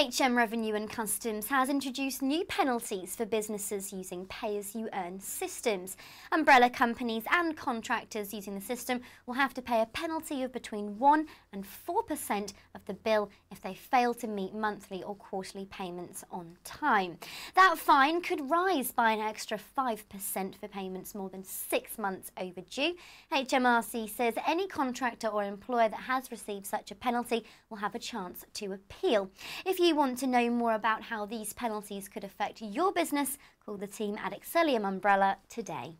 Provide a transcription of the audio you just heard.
HM Revenue and Customs has introduced new penalties for businesses using pay-as-you-earn systems. Umbrella companies and contractors using the system will have to pay a penalty of between 1 and 4% of the bill if they fail to meet monthly or quarterly payments on time. That fine could rise by an extra 5% for payments more than six months overdue. HMRC says any contractor or employer that has received such a penalty will have a chance to appeal. If you you want to know more about how these penalties could affect your business, call the team at Excellium Umbrella today.